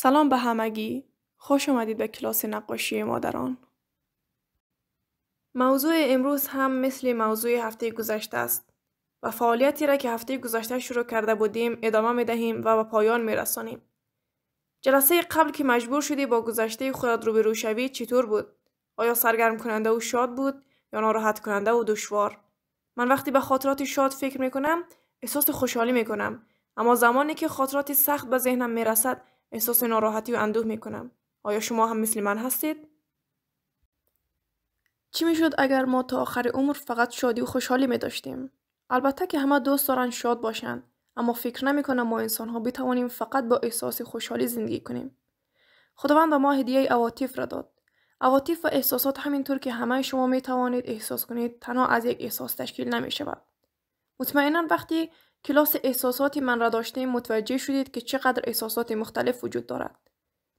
سلام به همگی. خوش آمدید به کلاس نقاشی مادران. موضوع امروز هم مثل موضوع هفته گذشته است و فعالیتی را که هفته گذشته شروع کرده بودیم ادامه می دهیم و به پایان می رسانیم. جلسه قبل که مجبور شدی با گذشته خود روبرو شوی چطور بود؟ آیا سرگرم کننده و شاد بود یا ناراحت کننده و دشوار؟ من وقتی به خاطرات شاد فکر می کنم احساس خوشحالی می کنم اما زمانی که خاطرات سخت به ذهنم می احساس ناراحتی و اندوه می آیا شما هم مثل من هستید؟ چی میشد اگر ما تا آخر عمر فقط شادی و خوشحالی می داشتیم؟ البته که همه دوست دارن شاد باشند اما فکر نمی کنم ما انسان ها بتوانیم فقط با احساس خوشحالی زندگی کنیم. خداوند به ما هدیه عواطف را داد. عواطف و احساسات همینطور که همه شما می توانید احساس کنید تنها از یک احساس تشکیل نمی شود. مطمئنا وقتی کلاس احساسات من را داشته متوجه شدید که چقدر احساسات مختلف وجود دارد.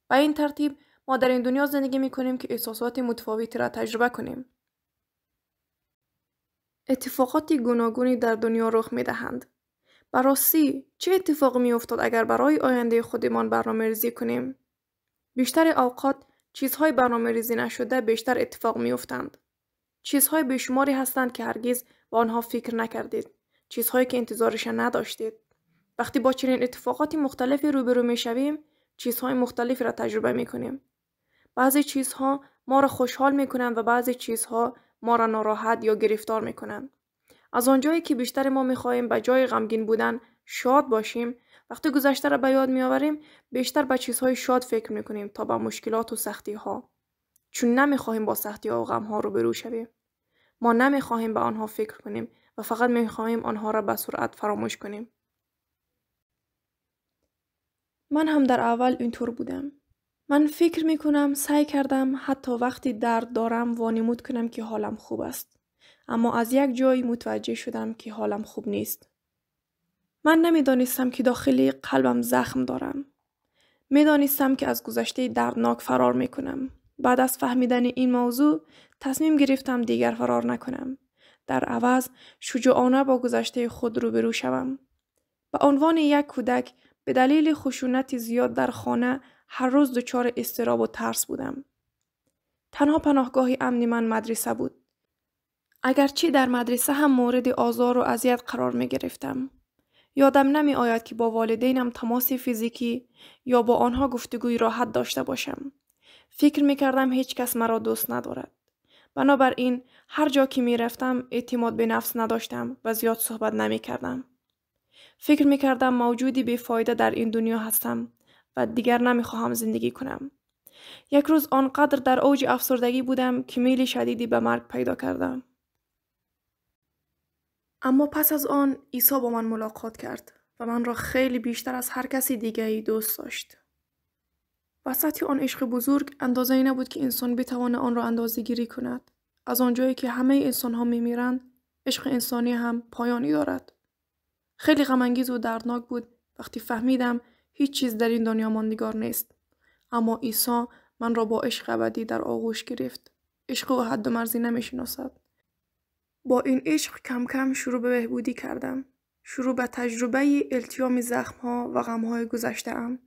به این ترتیب ما در این دنیا زندگی می کنیم که احساسات متفاوتی را تجربه کنیم. اتفاقات گوناگونی در دنیا رخ می دهند. براسی چه اتفاق می افتاد اگر برای آینده خودمان برنامه ریزی کنیم؟ بیشتر اوقات چیزهای برنامه ریزی نشده بیشتر اتفاق می افتند. چیزهای بشماری هستند که هرگز به آنها فکر نکردید. چیزهایی که انتظارش نداشتید وقتی با چنین اتفاقاتی مختلفی روبرو می شویم چیزهای مختلفی را تجربه می کنیم بعضی چیزها ما را خوشحال می کنند و بعضی چیزها ما را ناراحت یا گرفتار می کنند از آنجایی که بیشتر ما می خواهیم به جای غمگین بودن شاد باشیم وقتی گذشته را به یاد می آوریم بیشتر به چیزهای شاد فکر می کنیم تا به مشکلات و سختی ها چون نمی خواهیم با سختی ها و غم ها روبرو شویم ما نمی خواهیم به آنها فکر کنیم و فقط میخواهیم آنها را به سرعت فراموش کنیم. من هم در اول اینطور بودم. من فکر می کنم سعی کردم حتی وقتی درد دارم وانمود کنم که حالم خوب است. اما از یک جایی متوجه شدم که حالم خوب نیست. من نمیدانستم که داخلی قلبم زخم دارم. میدانستم که از گذشته دردناک فرار می کنم. بعد از فهمیدن این موضوع تصمیم گرفتم دیگر فرار نکنم. در عوض شجاعانه با گذشته خود روبرو شوم. به عنوان یک کودک به دلیل خشونت زیاد در خانه هر روز دچار استراب و ترس بودم. تنها پناهگاه امنی من مدرسه بود. اگرچه در مدرسه هم مورد آزار و اذیت قرار می گرفتم. یادم نمی آید که با والدینم تماس فیزیکی یا با آنها گفتگوی راحت داشته باشم. فکر می کردم هیچ کس مرا دوست ندارد. بنابراین هر جا که می رفتم اعتماد به نفس نداشتم و زیاد صحبت نمی کردم. فکر می کردم موجودی فایده در این دنیا هستم و دیگر نمی خواهم زندگی کنم. یک روز آنقدر در اوج افسردگی بودم که میل شدیدی به مرگ پیدا کردم. اما پس از آن عیسی با من ملاقات کرد و من را خیلی بیشتر از هر کسی دیگری دوست داشت. وسط آن عشق بزرگ اندازه ای نبود که انسان بتواند آن را اندازه گیری کند. از آنجایی که همه انسان ها میمیرند، عشق انسانی هم پایانی دارد. خیلی غمانگیز و دردناک بود وقتی فهمیدم هیچ چیز در این دنیا ماندگار نیست. اما ایسا من را با عشق ابدی در آغوش گرفت. عشق و حد و مرزی نمیشناسد. با این عشق کم کم شروع به بهبودی کردم. شروع به تجربه التیام زخم ها و غم های گذشته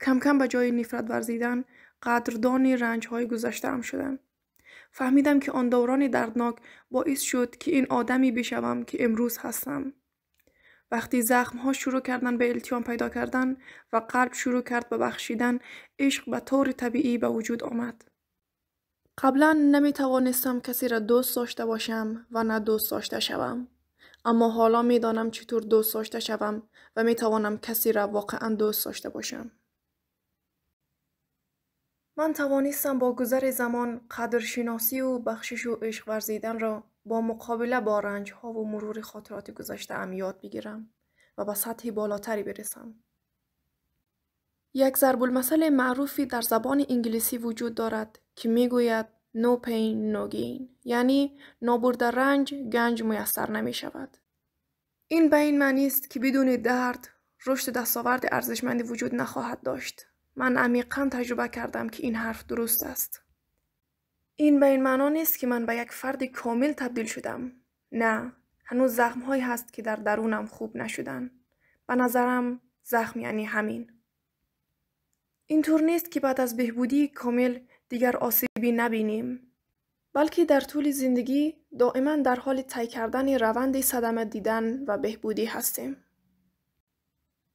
کم کم به جای نفرت ورزیدن قدردان رنج های گذشتم شدم. فهمیدم که آن دوران دردناک باعث شد که این آدمی بشوم که امروز هستم. وقتی زخم ها شروع کردن به التیام پیدا کردن و قلب شروع کرد به بخشیدن عشق به طور طبیعی به وجود آمد. قبلا نمی توانستم کسی را دوست داشته باشم و نه دوست داشته شوم. اما حالا می دانم چطور دوست داشته شوم و می توانم کسی را واقعا دوست داشته باشم. من توانستم با گذر زمان قدرشناسی و بخشش و عشق ورزیدن را با مقابله با رنج ها و مرور خاطرات گذشته ام یاد بگیرم و به سطح بالاتری برسم. یک ضرب المثل معروفی در زبان انگلیسی وجود دارد که میگوید no pain no gain یعنی نابرد رنج گنج میسر نمی شود. این به این معنی است که بدون درد رشد دستاورد ارزشمندی وجود نخواهد داشت من عمیقا تجربه کردم که این حرف درست است. این به این معنا نیست که من به یک فرد کامل تبدیل شدم. نه، هنوز زخم هست که در درونم خوب نشدن. به نظرم زخم یعنی همین. این طور نیست که بعد از بهبودی کامل دیگر آسیبی نبینیم. بلکه در طول زندگی دائما در حال طی کردن روند صدمه دیدن و بهبودی هستیم.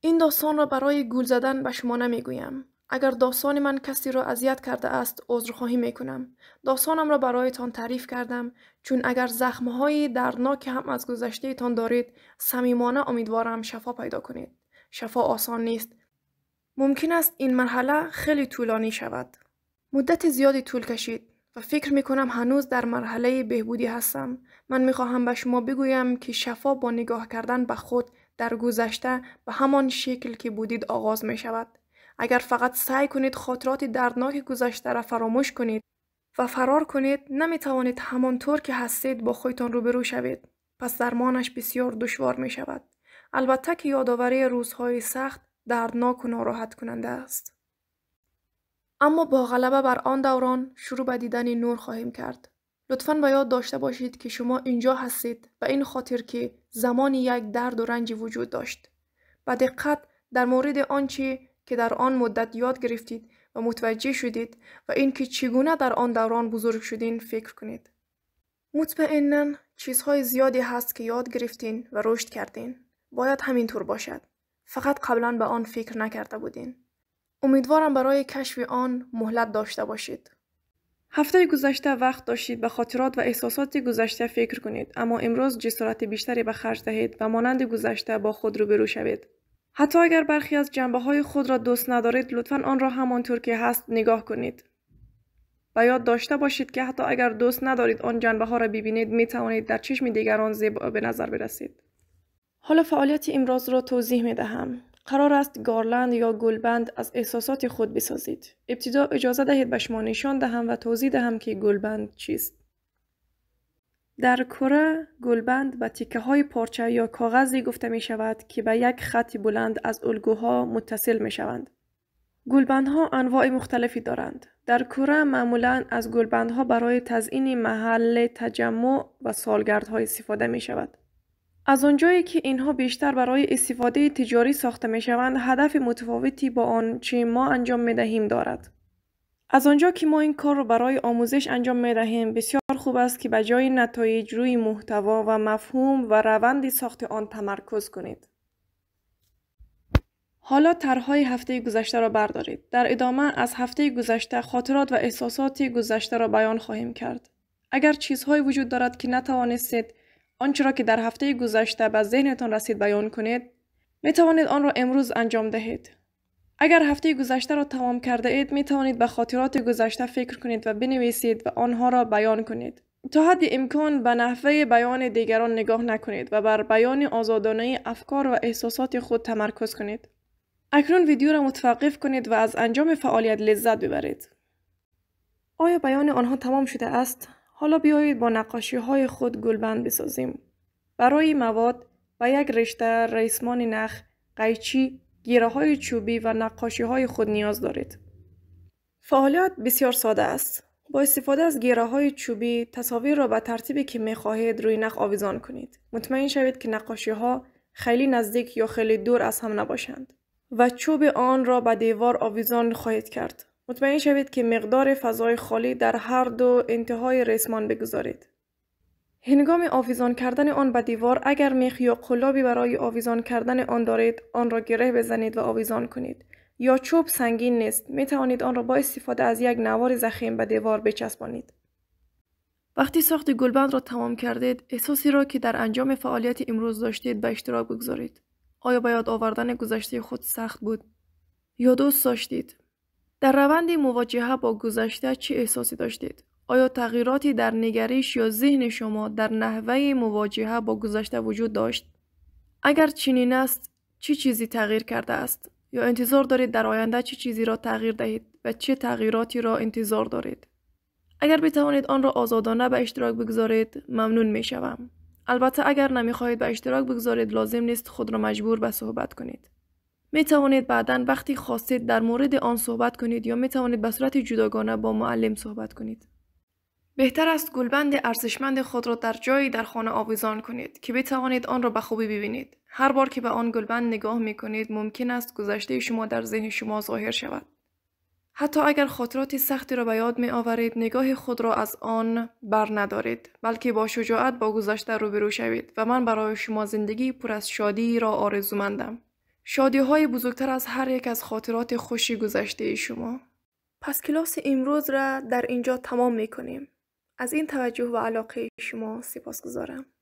این داستان را برای گول زدن به شما نمیگویم اگر داستان من کسی را اذیت کرده است عذرخواهی می کنم. داستانم را برایتان تعریف کردم چون اگر زخمهای دردناک هم از گذشته تان دارید صمیمانه امیدوارم شفا پیدا کنید. شفا آسان نیست. ممکن است این مرحله خیلی طولانی شود. مدت زیادی طول کشید و فکر می کنم هنوز در مرحله بهبودی هستم. من می خواهم به شما بگویم که شفا با نگاه کردن به خود در گذشته به همان شکل که بودید آغاز می شود. اگر فقط سعی کنید خاطرات دردناک گذشته را فراموش کنید و فرار کنید نمی توانید همانطور که هستید با خودتان روبرو شوید پس درمانش بسیار دشوار می شود البته که یادآوری روزهای سخت دردناک و ناراحت کننده است اما با غلبه بر آن دوران شروع به دیدن نور خواهیم کرد لطفا به یاد داشته باشید که شما اینجا هستید و این خاطر که زمانی یک درد و رنج وجود داشت و دقت در مورد آنچه که در آن مدت یاد گرفتید و متوجه شدید و اینکه چگونه در آن دوران بزرگ شدین فکر کنید. مطمئنا چیزهای زیادی هست که یاد گرفتین و رشد کردین. باید همینطور باشد. فقط قبلا به آن فکر نکرده بودین. امیدوارم برای کشف آن مهلت داشته باشید. هفته گذشته وقت داشتید به خاطرات و احساسات گذشته فکر کنید اما امروز جسارت بیشتری به خرج دهید و مانند گذشته با خود روبرو شوید حتی اگر برخی از جنبه های خود را دوست ندارید لطفا آن را همانطور که هست نگاه کنید. و یاد داشته باشید که حتی اگر دوست ندارید آن جنبه ها را ببینید می توانید در چشم دیگران زیبا به نظر برسید. حالا فعالیت امروز را توضیح می دهم. قرار است گارلند یا گلبند از احساسات خود بسازید. ابتدا اجازه دهید به شما نشان دهم و توضیح دهم که گلبند چیست. در کره گلبند به تیکه های پارچه یا کاغذی گفته می شود که به یک خط بلند از الگوها متصل می شوند. گلبندها انواع مختلفی دارند. در کره معمولا از گلبندها برای تزئین محل تجمع و سالگردها استفاده می شود. از آنجایی که اینها بیشتر برای استفاده تجاری ساخته می شوند، هدف متفاوتی با آن چی ما انجام می دهیم دارد. از آنجا که ما این کار را برای آموزش انجام می دهیم، بسیار خوب است که به جای نتایج روی محتوا و مفهوم و روند ساخت آن تمرکز کنید. حالا ترهای هفته گذشته را بردارید. در ادامه از هفته گذشته خاطرات و احساسات گذشته را بیان خواهیم کرد. اگر چیزهایی وجود دارد که نتوانستید آنچه را که در هفته گذشته به ذهنتان رسید بیان کنید می توانید آن را امروز انجام دهید اگر هفته گذشته را تمام کرده اید می توانید به خاطرات گذشته فکر کنید و بنویسید و آنها را بیان کنید. تا حد امکان به نحوه بیان دیگران نگاه نکنید و بر بیان آزادانه افکار و احساسات خود تمرکز کنید. اکنون ویدیو را متوقف کنید و از انجام فعالیت لذت ببرید. آیا بیان آنها تمام شده است؟ حالا بیایید با نقاشی های خود گلبند بسازیم. برای مواد و یک رشته ریسمان نخ، قیچی، گیره های چوبی و نقاشی های خود نیاز دارید. فعالیت بسیار ساده است. با استفاده از گیره های چوبی تصاویر را به ترتیبی که می خواهید روی نخ آویزان کنید. مطمئن شوید که نقاشی ها خیلی نزدیک یا خیلی دور از هم نباشند و چوب آن را به دیوار آویزان خواهید کرد. مطمئن شوید که مقدار فضای خالی در هر دو انتهای ریسمان بگذارید. هنگام آویزان کردن آن به دیوار اگر میخ یا قلابی برای آویزان کردن آن دارید آن را گره بزنید و آویزان کنید یا چوب سنگین نیست می توانید آن را با استفاده از یک نوار زخیم به دیوار بچسبانید وقتی ساخت گلبند را تمام کردید احساسی را که در انجام فعالیت امروز داشتید به اشتراک بگذارید آیا به یاد آوردن گذشته خود سخت بود یا دوست داشتید در روند مواجهه با گذشته چه احساسی داشتید آیا تغییراتی در نگریش یا ذهن شما در نحوه مواجهه با گذشته وجود داشت؟ اگر چنین است چه چی چیزی تغییر کرده است؟ یا انتظار دارید در آینده چه چی چیزی را تغییر دهید و چه تغییراتی را انتظار دارید؟ اگر بتوانید آن را آزادانه به اشتراک بگذارید ممنون می شوم. البته اگر نمیخواهید به اشتراک بگذارید لازم نیست خود را مجبور به صحبت کنید. می توانید بعدا وقتی خواستید در مورد آن صحبت کنید یا می توانید به صورت جداگانه با معلم صحبت کنید. بهتر است گلبند ارزشمند خود را در جایی در خانه آویزان کنید که بتوانید آن را به خوبی ببینید هر بار که به آن گلبند نگاه می کنید ممکن است گذشته شما در ذهن شما ظاهر شود حتی اگر خاطرات سختی را به یاد می آورید نگاه خود را از آن بر ندارید بلکه با شجاعت با گذشته روبرو شوید و من برای شما زندگی پر از شادی را آرزومندم شادی های بزرگتر از هر یک از خاطرات خوشی گذشته شما پس کلاس امروز را در اینجا تمام می کنیم از این توجه و علاقه شما سپاسگزارم.